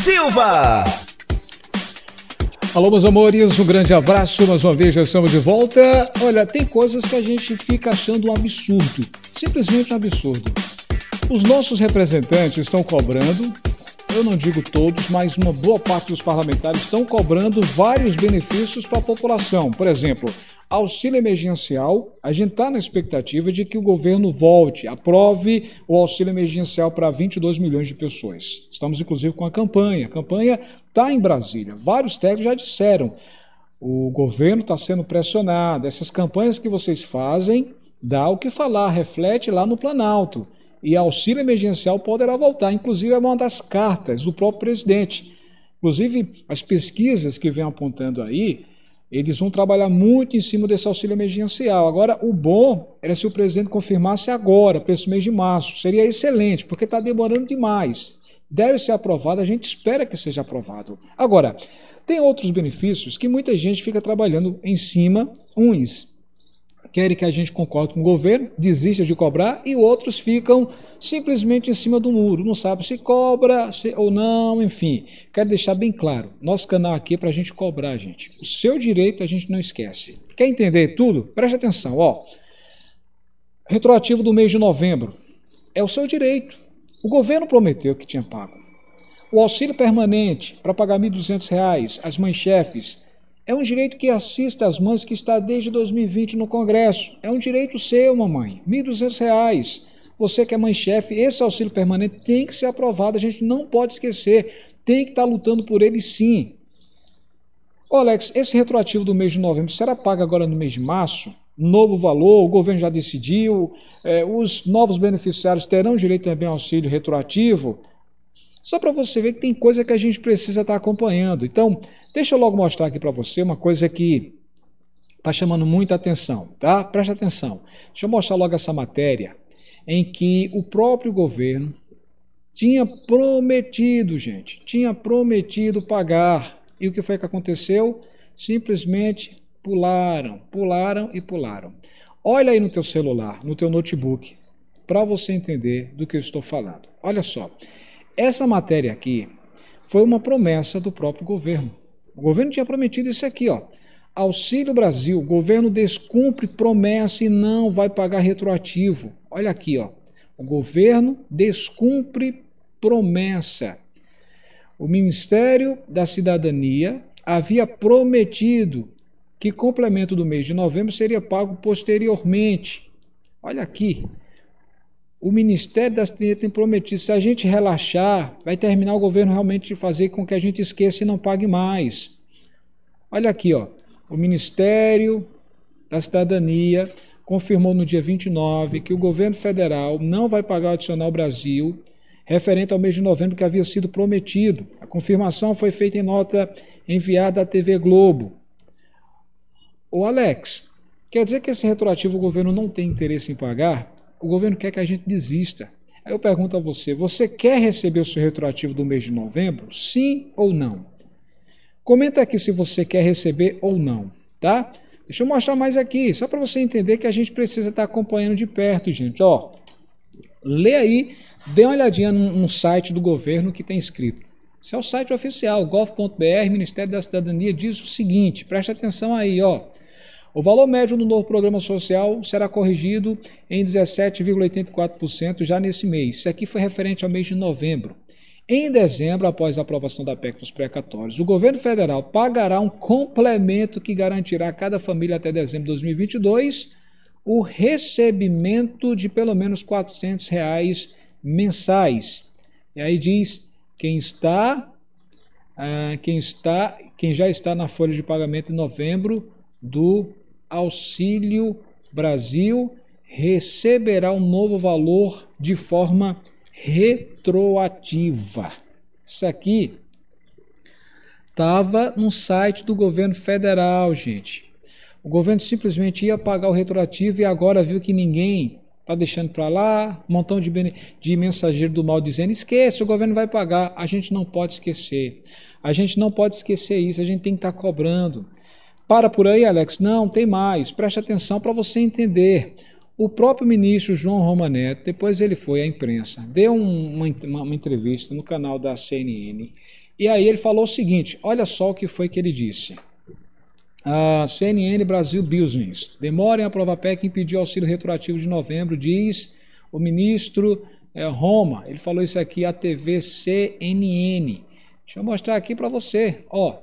Silva. Alô, meus amores, um grande abraço. Mais uma vez já estamos de volta. Olha, tem coisas que a gente fica achando um absurdo, simplesmente um absurdo. Os nossos representantes estão cobrando, eu não digo todos, mas uma boa parte dos parlamentares estão cobrando vários benefícios para a população. Por exemplo, auxílio emergencial, a gente está na expectativa de que o governo volte, aprove o auxílio emergencial para 22 milhões de pessoas. Estamos, inclusive, com a campanha. A campanha está em Brasília. Vários técnicos já disseram. O governo está sendo pressionado. Essas campanhas que vocês fazem dá o que falar, reflete lá no Planalto. E auxílio emergencial poderá voltar. Inclusive, é uma das cartas do próprio presidente. Inclusive, as pesquisas que vem apontando aí eles vão trabalhar muito em cima desse auxílio emergencial. Agora, o bom era se o presidente confirmasse agora, para esse mês de março. Seria excelente, porque está demorando demais. Deve ser aprovado, a gente espera que seja aprovado. Agora, tem outros benefícios que muita gente fica trabalhando em cima, uns querem que a gente concorde com o governo, desista de cobrar, e outros ficam simplesmente em cima do muro, não sabe se cobra se, ou não, enfim. Quero deixar bem claro, nosso canal aqui é para a gente cobrar, gente. O seu direito a gente não esquece. Quer entender tudo? Preste atenção, ó. Retroativo do mês de novembro. É o seu direito. O governo prometeu que tinha pago. O auxílio permanente para pagar R$ 1.200, as mães chefes, é um direito que assista às mães que está desde 2020 no Congresso. É um direito seu, mamãe. R$ 1.200. Você que é mãe-chefe, esse auxílio permanente tem que ser aprovado. A gente não pode esquecer. Tem que estar lutando por ele sim. Ô Alex, esse retroativo do mês de novembro será pago agora no mês de março? Novo valor, o governo já decidiu, é, os novos beneficiários terão direito também ao auxílio retroativo? Só para você ver que tem coisa que a gente precisa estar tá acompanhando. Então, deixa eu logo mostrar aqui para você uma coisa que está chamando muita atenção, tá? Presta atenção. Deixa eu mostrar logo essa matéria em que o próprio governo tinha prometido, gente, tinha prometido pagar. E o que foi que aconteceu? Simplesmente pularam, pularam e pularam. Olha aí no teu celular, no teu notebook, para você entender do que eu estou falando. Olha só. Essa matéria aqui foi uma promessa do próprio governo. O governo tinha prometido isso aqui, ó. Auxílio Brasil, o governo descumpre promessa e não vai pagar retroativo. Olha aqui, ó. O governo descumpre promessa. O Ministério da Cidadania havia prometido que complemento do mês de novembro seria pago posteriormente. Olha aqui, o Ministério das Cidadania tem prometido, se a gente relaxar, vai terminar o governo realmente de fazer com que a gente esqueça e não pague mais. Olha aqui, ó, o Ministério da Cidadania confirmou no dia 29 que o governo federal não vai pagar o adicional Brasil referente ao mês de novembro que havia sido prometido. A confirmação foi feita em nota enviada à TV Globo. O Alex, quer dizer que esse retroativo o governo não tem interesse em pagar? o governo quer que a gente desista. Aí eu pergunto a você: você quer receber o seu retroativo do mês de novembro? Sim ou não? Comenta aqui se você quer receber ou não, tá? Deixa eu mostrar mais aqui, só para você entender que a gente precisa estar tá acompanhando de perto, gente. Ó, lê aí, dê uma olhadinha num, site do governo que tem escrito. Esse é o site oficial, gov.br, Ministério da Cidadania, diz o seguinte, preste atenção aí, ó. O valor médio do novo programa social será corrigido em 17,84% já nesse mês. Isso aqui foi referente ao mês de novembro. Em dezembro, após a aprovação da PEC dos precatórios, o governo federal pagará um complemento que garantirá a cada família até dezembro de 2022 o recebimento de pelo menos R$ 400 reais mensais. E aí diz quem está, ah, quem está, quem já está na folha de pagamento em novembro do Auxílio Brasil receberá o um novo valor de forma retroativa. Isso aqui estava no site do governo federal, gente. O governo simplesmente ia pagar o retroativo e agora viu que ninguém está deixando para lá, um montão de, de mensageiro do mal dizendo: esqueça, o governo vai pagar. A gente não pode esquecer. A gente não pode esquecer isso, a gente tem que estar tá cobrando. Para por aí, Alex. Não, tem mais. Preste atenção para você entender. O próprio ministro João Romaneto, depois ele foi à imprensa, deu uma, uma, uma entrevista no canal da CNN, e aí ele falou o seguinte: olha só o que foi que ele disse. A CNN Brasil Business. Demorem a prova PEC impedir auxílio retroativo de novembro, diz o ministro é, Roma. Ele falou isso aqui à TV CNN. Deixa eu mostrar aqui para você. Ó,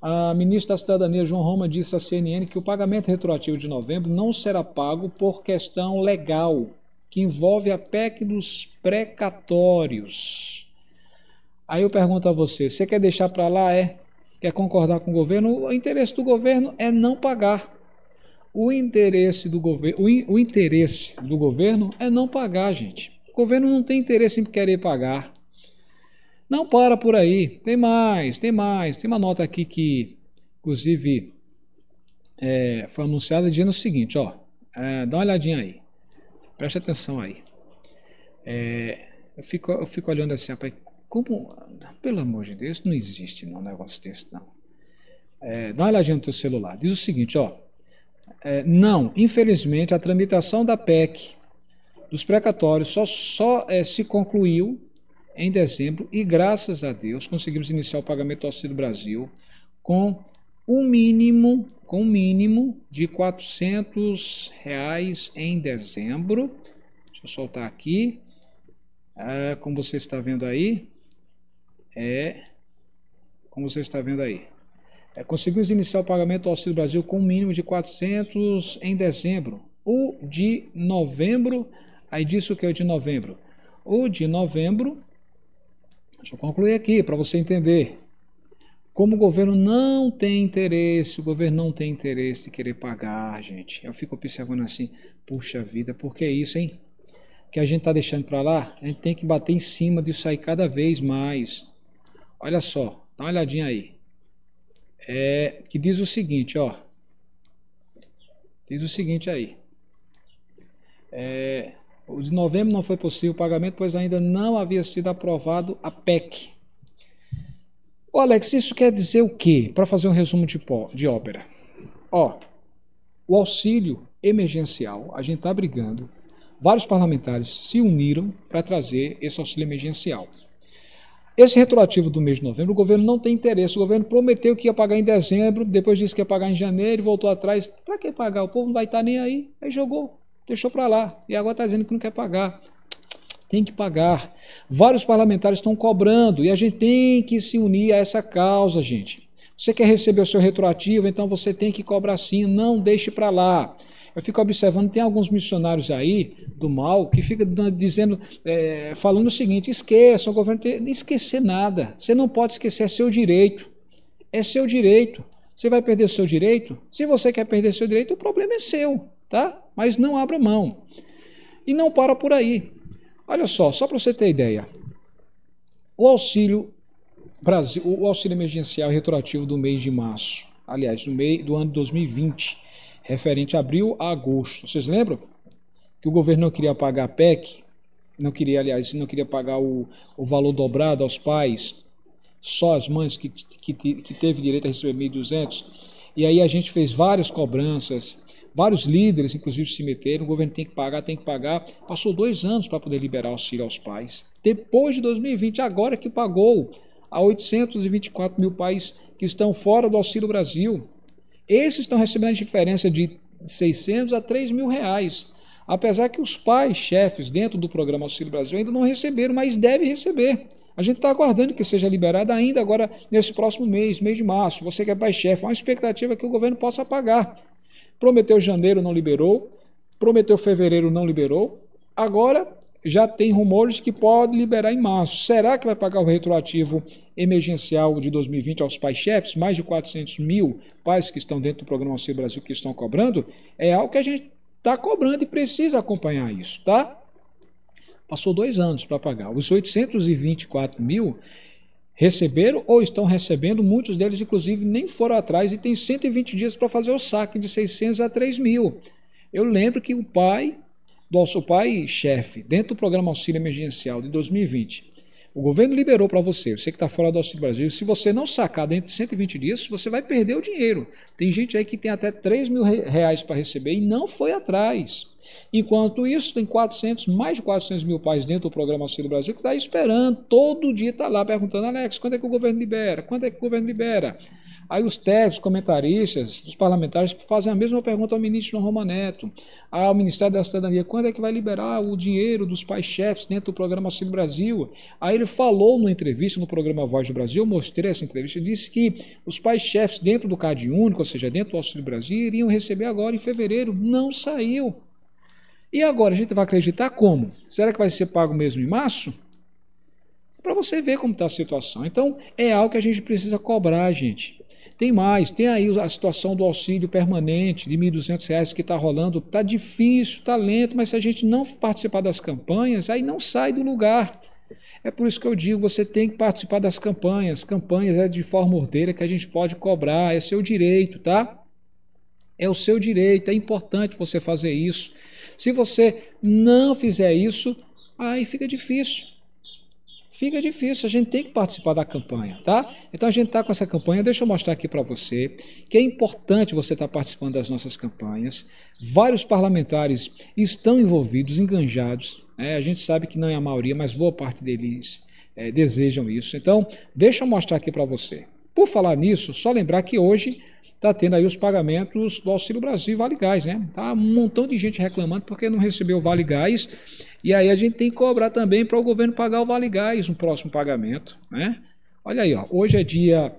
a ministra da Cidadania, João Roma, disse à CNN que o pagamento retroativo de novembro não será pago por questão legal, que envolve a PEC dos precatórios. Aí eu pergunto a você: você quer deixar para lá? É? Quer concordar com o governo? O interesse do governo é não pagar. O interesse do, gover o, in o interesse do governo é não pagar, gente. O governo não tem interesse em querer pagar. Não para por aí, tem mais, tem mais. Tem uma nota aqui que, inclusive, é, foi anunciada dizendo o seguinte, ó, é, dá uma olhadinha aí, preste atenção aí. É, eu, fico, eu fico olhando assim, rapaz, como, pelo amor de Deus, não existe não, um negócio desse não. É, dá uma olhadinha no teu celular, diz o seguinte, ó, é, não, infelizmente a tramitação da PEC dos precatórios só, só é, se concluiu em dezembro e graças a Deus conseguimos iniciar o pagamento do Auxílio Brasil com o um mínimo, com um mínimo de 400 reais em dezembro. Deixa eu soltar aqui. Ah, como você está vendo aí, é como você está vendo aí. É, conseguimos iniciar o pagamento do Auxílio Brasil com um mínimo de 400 em dezembro. O de novembro, aí disso que é o de novembro. O de novembro Deixa eu concluir aqui para você entender. Como o governo não tem interesse, o governo não tem interesse em querer pagar, gente. Eu fico observando assim, puxa vida, por que isso, hein? Que a gente está deixando para lá, a gente tem que bater em cima disso aí cada vez mais. Olha só, dá uma olhadinha aí. É, que diz o seguinte, ó. Diz o seguinte aí. É, o de novembro não foi possível o pagamento, pois ainda não havia sido aprovado a PEC. Ô Alex, isso quer dizer o quê? Para fazer um resumo de, pó, de ópera. Ó, o auxílio emergencial, a gente está brigando. Vários parlamentares se uniram para trazer esse auxílio emergencial. Esse retroativo do mês de novembro, o governo não tem interesse. O governo prometeu que ia pagar em dezembro, depois disse que ia pagar em janeiro, voltou atrás. Para que pagar? O povo não vai estar tá nem aí. Aí jogou. Deixou para lá. E agora está dizendo que não quer pagar. Tem que pagar. Vários parlamentares estão cobrando e a gente tem que se unir a essa causa, gente. Você quer receber o seu retroativo, então você tem que cobrar sim, não deixe para lá. Eu fico observando, tem alguns missionários aí do mal que fica dizendo, é, falando o seguinte: esqueça, o governo tem esquecer nada. Você não pode esquecer, é seu direito. É seu direito. Você vai perder o seu direito? Se você quer perder seu direito, o problema é seu tá? Mas não abra mão. E não para por aí. Olha só, só para você ter ideia. O auxílio Brasil, o auxílio emergencial retroativo do mês de março, aliás, do mês do ano 2020, referente a abril a agosto. Vocês lembram que o governo não queria pagar a PEC, não queria, aliás, não queria pagar o, o valor dobrado aos pais, só as mães que, que, que teve direito a receber 1.200. E aí a gente fez várias cobranças, vários líderes, inclusive, se meteram. O governo tem que pagar, tem que pagar. Passou dois anos para poder liberar auxílio aos pais. Depois de 2020, agora que pagou a 824 mil pais que estão fora do Auxílio Brasil. Esses estão recebendo a diferença de 600 a 3 mil reais. Apesar que os pais, chefes dentro do programa Auxílio Brasil ainda não receberam, mas devem receber. A gente está aguardando que seja liberada ainda agora nesse próximo mês, mês de março. Você que é pai-chefe, uma expectativa que o governo possa pagar. Prometeu janeiro, não liberou. Prometeu fevereiro, não liberou. Agora já tem rumores que pode liberar em março. Será que vai pagar o retroativo emergencial de 2020 aos pais-chefes? Mais de 400 mil pais que estão dentro do programa Auxílio Brasil que estão cobrando? É algo que a gente está cobrando e precisa acompanhar isso, tá? Passou dois anos para pagar. Os 824 mil receberam ou estão recebendo, muitos deles, inclusive, nem foram atrás e tem 120 dias para fazer o saque de 600 a 3 mil. Eu lembro que o pai, nosso pai chefe, dentro do programa auxílio emergencial de 2020, o governo liberou para você, você que está fora do Auxílio Brasil, se você não sacar dentro de 120 dias, você vai perder o dinheiro. Tem gente aí que tem até 3 mil reais para receber e não foi atrás. Enquanto isso, tem 400, mais de 400 mil pais dentro do programa Auxílio Brasil que está esperando, todo dia está lá perguntando, Alex, quando é que o governo libera? Quando é que o governo libera? Aí os técnicos, comentaristas, os parlamentares fazem a mesma pergunta ao ministro João Neto, ao Ministério da Cidadania, quando é que vai liberar o dinheiro dos pais-chefes dentro do programa Auxílio Brasil? Aí ele falou numa entrevista no programa Voz do Brasil, eu mostrei essa entrevista, disse que os pais-chefes dentro do CAD Único, ou seja, dentro do Auxílio Brasil, iriam receber agora em fevereiro, não saiu. E agora a gente vai acreditar como? Será que vai ser pago mesmo em março? Para você ver como está a situação. Então, é algo que a gente precisa cobrar, gente. Tem mais, tem aí a situação do auxílio permanente de R$ 1.200 que está rolando. Está difícil, está lento, mas se a gente não participar das campanhas, aí não sai do lugar. É por isso que eu digo, você tem que participar das campanhas. Campanhas é de forma ordeira que a gente pode cobrar, é seu direito, tá? É o seu direito, é importante você fazer isso. Se você não fizer isso, aí fica difícil fica difícil. A gente tem que participar da campanha, tá? Então a gente está com essa campanha. Deixa eu mostrar aqui para você que é importante você estar tá participando das nossas campanhas. Vários parlamentares estão envolvidos, enganjados. Né? A gente sabe que não é a maioria, mas boa parte deles é, desejam isso. Então, deixa eu mostrar aqui para você. Por falar nisso, só lembrar que hoje está tendo aí os pagamentos do Auxílio Brasil Vale Gás, né? Tá um montão de gente reclamando porque não recebeu o Vale Gás. E aí a gente tem que cobrar também para o governo pagar o Vale Gás no próximo pagamento, né? Olha aí, ó, hoje é dia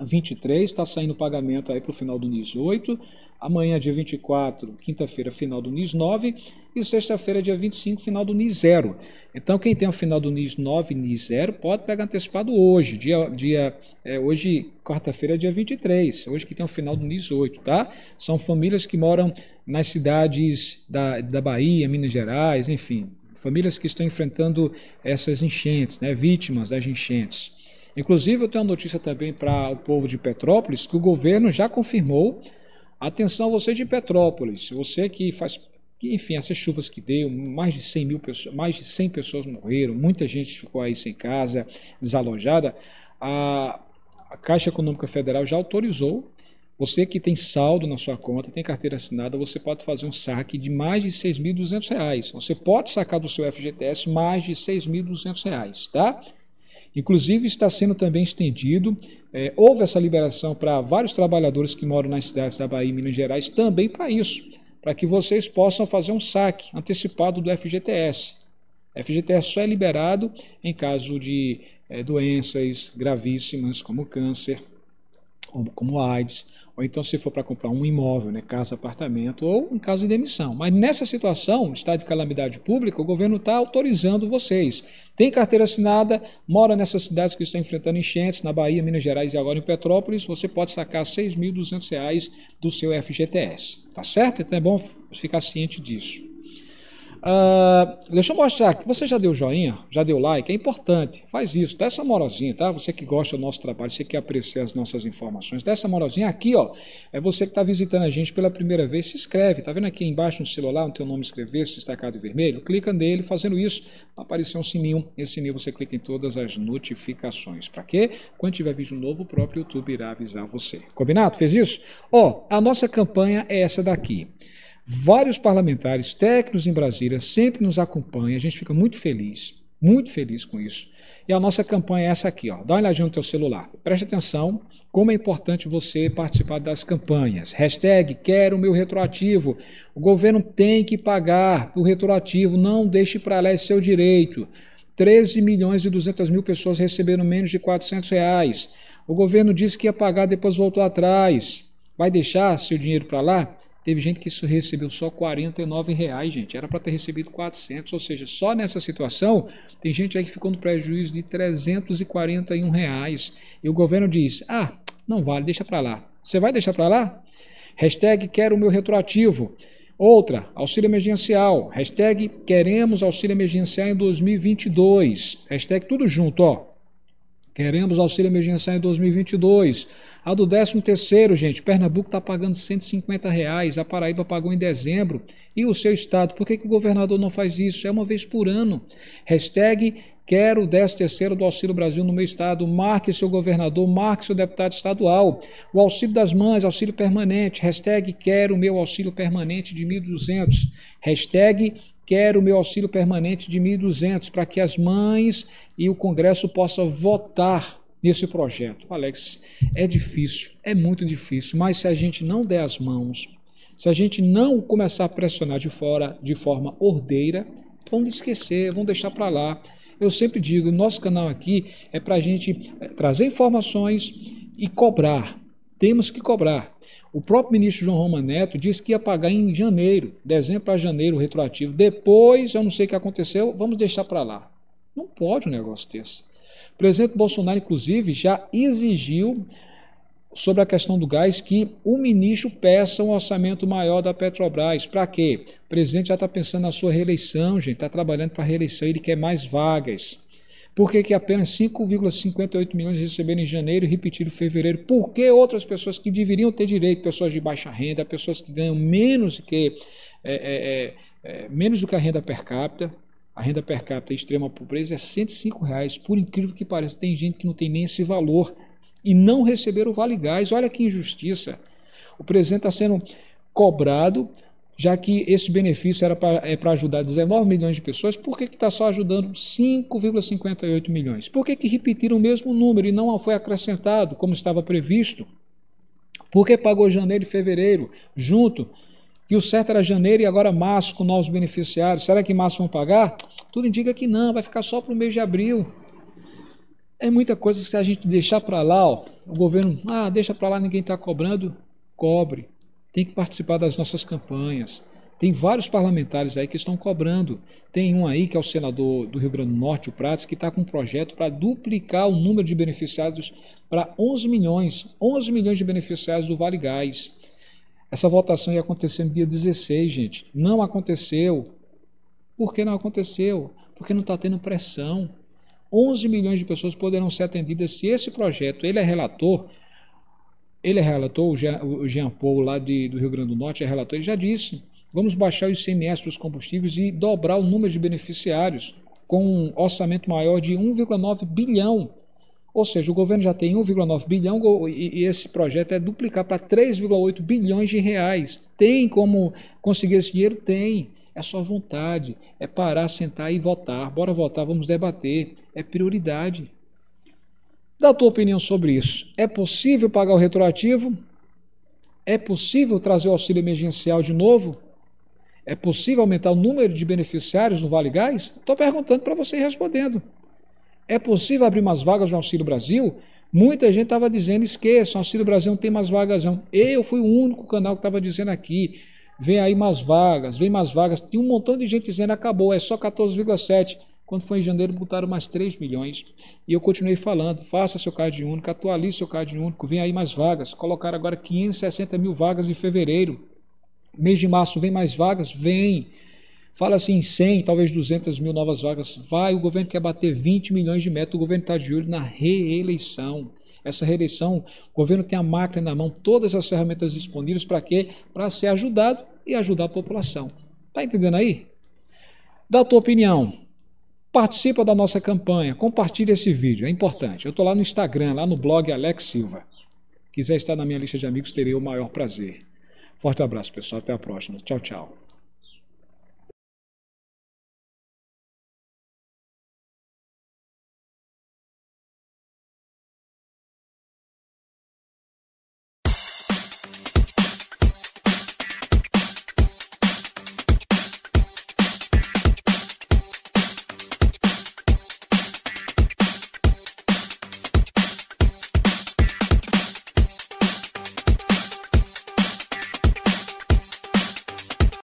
23, está saindo o pagamento aí para o final do 18. Amanhã, dia 24, quinta-feira, final do NIS 9 e sexta-feira, dia 25, final do NIS 0. Então, quem tem o final do NIS 9 e NIS 0 pode pegar antecipado hoje, dia, dia é, hoje, quarta-feira, dia 23, hoje que tem o final do NIS 8, tá? São famílias que moram nas cidades da, da Bahia, Minas Gerais, enfim, famílias que estão enfrentando essas enchentes, né, vítimas das enchentes. Inclusive, eu tenho uma notícia também para o povo de Petrópolis que o governo já confirmou Atenção, você de Petrópolis, você que faz, que, enfim, essas chuvas que deu, mais de 100 mil pessoas, mais de 100 pessoas morreram, muita gente ficou aí sem casa, desalojada. A, a Caixa Econômica Federal já autorizou. Você que tem saldo na sua conta, tem carteira assinada, você pode fazer um saque de mais de R$ 6.200. Você pode sacar do seu FGTS mais de R$ 6.200, tá? Inclusive, está sendo também estendido. É, houve essa liberação para vários trabalhadores que moram nas cidades da Bahia e Minas Gerais também para isso, para que vocês possam fazer um saque antecipado do FGTS. FGTS só é liberado em caso de é, doenças gravíssimas, como câncer, como, como AIDS, ou então se for para comprar um imóvel, né, casa, apartamento, ou um caso de demissão. Mas nessa situação, estado de calamidade pública, o governo está autorizando vocês. Tem carteira assinada, mora nessas cidades que estão enfrentando enchentes, na Bahia, Minas Gerais e agora em Petrópolis, você pode sacar R$ 6.200 do seu FGTS. Tá certo? Então é bom ficar ciente disso. Uh, deixa eu mostrar aqui. Você já deu joinha? Já deu like? É importante. Faz isso. Dá essa moralzinha, tá? Você que gosta do nosso trabalho, você que aprecia as nossas informações, dá essa moralzinha aqui, ó. É você que está visitando a gente pela primeira vez. Se inscreve. Tá vendo aqui embaixo no celular o teu nome escrever, se destacado em vermelho? Clica nele. Fazendo isso, aparecer um sininho. Esse sininho você clica em todas as notificações. Para quê? Quando tiver vídeo novo, o próprio YouTube irá avisar você. Combinado? Fez isso? Ó, a nossa campanha é essa daqui. Vários parlamentares técnicos em Brasília sempre nos acompanham, a gente fica muito feliz, muito feliz com isso. E a nossa campanha é essa aqui, ó. Dá uma olhadinha no teu celular. Preste atenção como é importante você participar das campanhas. Hashtag quero meu retroativo. O governo tem que pagar o retroativo, não deixe para lá esse seu direito. 13 milhões e 200 mil pessoas receberam menos de 400 reais. O governo disse que ia pagar, depois voltou atrás. Vai deixar seu dinheiro para lá? Teve gente que isso recebeu só R$ reais, gente. Era para ter recebido 400, ou seja, só nessa situação tem gente aí que ficou no prejuízo de R$ reais. E o governo diz: ah, não vale, deixa para lá. Você vai deixar para lá? Hashtag quero o meu retroativo. Outra, auxílio emergencial. Hashtag queremos auxílio emergencial em 2022. Hashtag tudo junto, ó. Queremos auxílio emergencial em 2022. A do 13º, gente, Pernambuco está pagando 150 reais, a Paraíba pagou em dezembro. E o seu estado, por que, que o governador não faz isso? É uma vez por ano. Hashtag quero o 13 do Auxílio Brasil no meu estado, marque seu governador, marque seu deputado estadual. O auxílio das mães, auxílio permanente, hashtag quero o meu auxílio permanente de 1.200, hashtag quero o meu auxílio permanente de 1.200 para que as mães e o Congresso possam votar nesse projeto. Alex, é difícil, é muito difícil, mas se a gente não der as mãos, se a gente não começar a pressionar de fora de forma ordeira, vão esquecer, vão deixar para lá. Eu sempre digo, nosso canal aqui é para a gente eh, trazer informações e cobrar temos que cobrar. O próprio ministro João Roma Neto disse que ia pagar em janeiro, dezembro para janeiro, retroativo. Depois, eu não sei o que aconteceu, vamos deixar para lá. Não pode um negócio desse. O presidente Bolsonaro, inclusive, já exigiu sobre a questão do gás que o ministro peça um orçamento maior da Petrobras. Para quê? O presidente já está pensando na sua reeleição, gente, está trabalhando para a reeleição, ele quer mais vagas. Por que, que apenas 5,58 milhões receberam em janeiro e repetiram em fevereiro? Por que outras pessoas que deveriam ter direito, pessoas de baixa renda, pessoas que ganham menos que é, é, é, é menos do que a renda per capita, a renda per capita extrema pobreza é 105 reais. Por incrível que pareça, tem gente que não tem nem esse valor e não receberam o Vale Gás. Olha que injustiça. O presidente está sendo cobrado já que esse benefício era é para ajudar 19 milhões de pessoas, por que está só ajudando 5,58 milhões? Por que, que repetiram o mesmo número e não foi acrescentado como estava previsto? Por que pagou janeiro e fevereiro junto? Que o certo era janeiro e agora março com novos beneficiários. Será que março vão pagar? Tudo indica que não, vai ficar só para o mês de abril. É muita coisa se a gente deixar para lá, ó, o governo, ah, deixa para lá, ninguém está cobrando, cobre tem que participar das nossas campanhas. Tem vários parlamentares aí que estão cobrando. Tem um aí que é o senador do Rio Grande do Norte, o Prates, que está com um projeto para duplicar o número de beneficiados para 11 milhões, 11 milhões de beneficiários do Vale Gás. Essa votação ia acontecer no dia 16, gente. Não aconteceu. Por que não aconteceu? Porque não está tendo pressão. 11 milhões de pessoas poderão ser atendidas se esse projeto, ele é relator, ele é relator, o Jean, Paul, lá de, do Rio Grande do Norte, é relator, ele já disse: vamos baixar o ICMS dos combustíveis e dobrar o número de beneficiários, com um orçamento maior de 1,9 bilhão. Ou seja, o governo já tem 1,9 bilhão e, esse projeto é duplicar para 3,8 bilhões de reais. Tem como conseguir esse dinheiro? Tem. É só vontade. É parar, sentar e votar. Bora votar, vamos debater. É prioridade. Dá tua opinião sobre isso. É possível pagar o retroativo? É possível trazer o auxílio emergencial de novo? É possível aumentar o número de beneficiários no Vale Gás? Estou perguntando para você respondendo. É possível abrir umas vagas no Auxílio Brasil? Muita gente estava dizendo, esqueça, o Auxílio Brasil não tem mais vagas não. Eu fui o único canal que estava dizendo aqui, vem aí mais vagas, vem mais vagas. Tinha um montão de gente dizendo, acabou, é só 14,7. Quando foi em janeiro, botaram mais 3 milhões. E eu continuei falando: faça seu CAD único, atualize seu CAD único, vem aí mais vagas. Colocaram agora 560 mil vagas em fevereiro. Mês de março vem mais vagas? Vem. Fala assim, 100, talvez 200 mil novas vagas. Vai, o governo quer bater 20 milhões de metros. O governo está de olho na reeleição essa reeleição, o governo tem a máquina na mão, todas as ferramentas disponíveis para quê? Para ser ajudado e ajudar a população. Tá entendendo aí? a tua opinião, Participa da nossa campanha, compartilha esse vídeo, é importante. Eu estou lá no Instagram, lá no blog Alex Silva. Quiser estar na minha lista de amigos, terei o maior prazer. Forte abraço, pessoal. Até a próxima. Tchau, tchau.